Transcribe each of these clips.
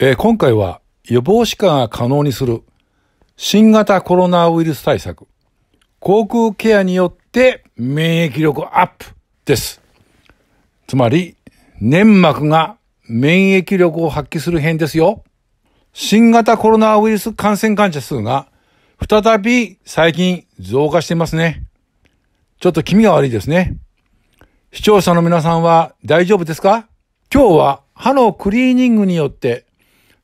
えー、今回は予防歯科が可能にする新型コロナウイルス対策、口腔ケアによって免疫力アップです。つまり、粘膜が免疫力を発揮する変ですよ。新型コロナウイルス感染患者数が再び最近増加していますね。ちょっと気味が悪いですね。視聴者の皆さんは大丈夫ですか今日は歯のクリーニングによって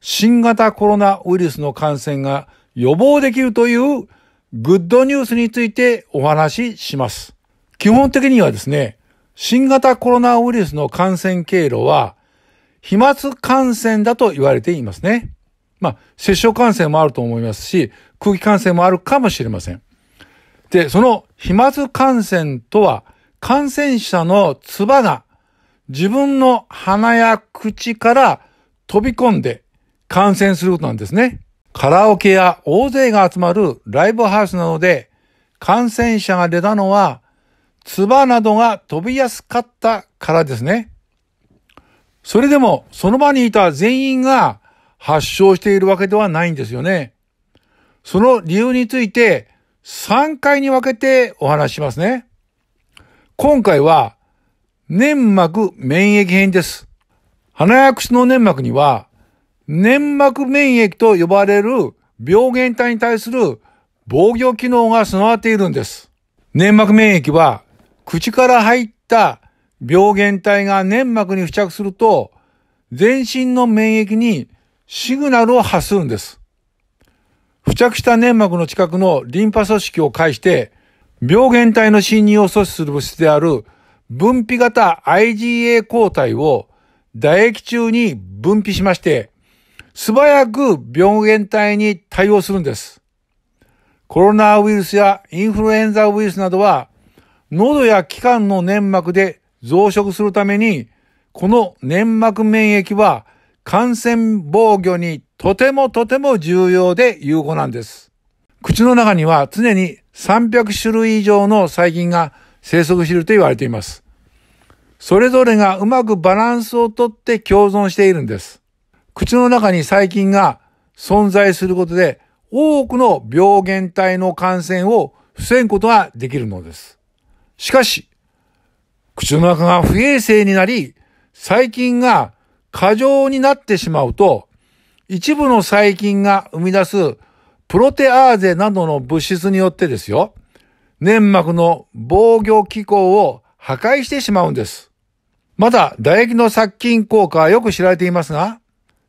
新型コロナウイルスの感染が予防できるというグッドニュースについてお話しします。基本的にはですね、新型コロナウイルスの感染経路は、飛沫感染だと言われていますね。まあ、接触感染もあると思いますし、空気感染もあるかもしれません。で、その飛沫感染とは、感染者の唾が自分の鼻や口から飛び込んで感染することなんですね。カラオケや大勢が集まるライブハウスなどで感染者が出たのは、唾などが飛びやすかったからですね。それでも、その場にいた全員が発症しているわけではないんですよね。その理由について、3回に分けてお話しますね。今回は、粘膜免疫編です。鼻や口の粘膜には、粘膜免疫と呼ばれる病原体に対する防御機能が備わっているんです。粘膜免疫は口から入った病原体が粘膜に付着すると全身の免疫にシグナルを発するんです。付着した粘膜の近くのリンパ組織を介して病原体の侵入を阻止する物質である分泌型 IgA 抗体を唾液中に分泌しまして素早く病原体に対応するんです。コロナウイルスやインフルエンザウイルスなどは、喉や気管の粘膜で増殖するために、この粘膜免疫は感染防御にとてもとても重要で有効なんです。口の中には常に300種類以上の細菌が生息していると言われています。それぞれがうまくバランスをとって共存しているんです。口の中に細菌が存在することで多くの病原体の感染を防ぐことができるのです。しかし、口の中が不衛生になり、細菌が過剰になってしまうと、一部の細菌が生み出すプロテアーゼなどの物質によってですよ、粘膜の防御機構を破壊してしまうんです。まだ唾液の殺菌効果はよく知られていますが、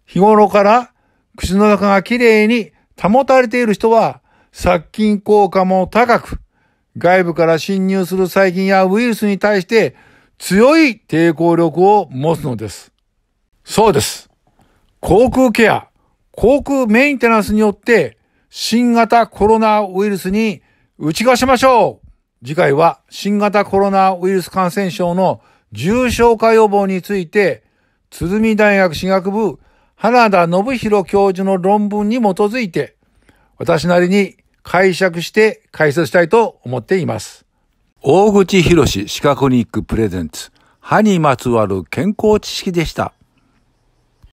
日頃から口の中がきれいに保たれている人は殺菌効果も高く、外部から侵入する細菌やウイルスに対して強い抵抗力を持つのです。そうです。航空ケア、航空メンテナンスによって新型コロナウイルスに打ち勝しましょう次回は新型コロナウイルス感染症の重症化予防について、鶴見大学歯学部花田信弘教授の論文に基づいて、私なりに解釈して解説したいと思っています。大口博士歯科ニックプレゼンツ、歯にまつわる健康知識でした。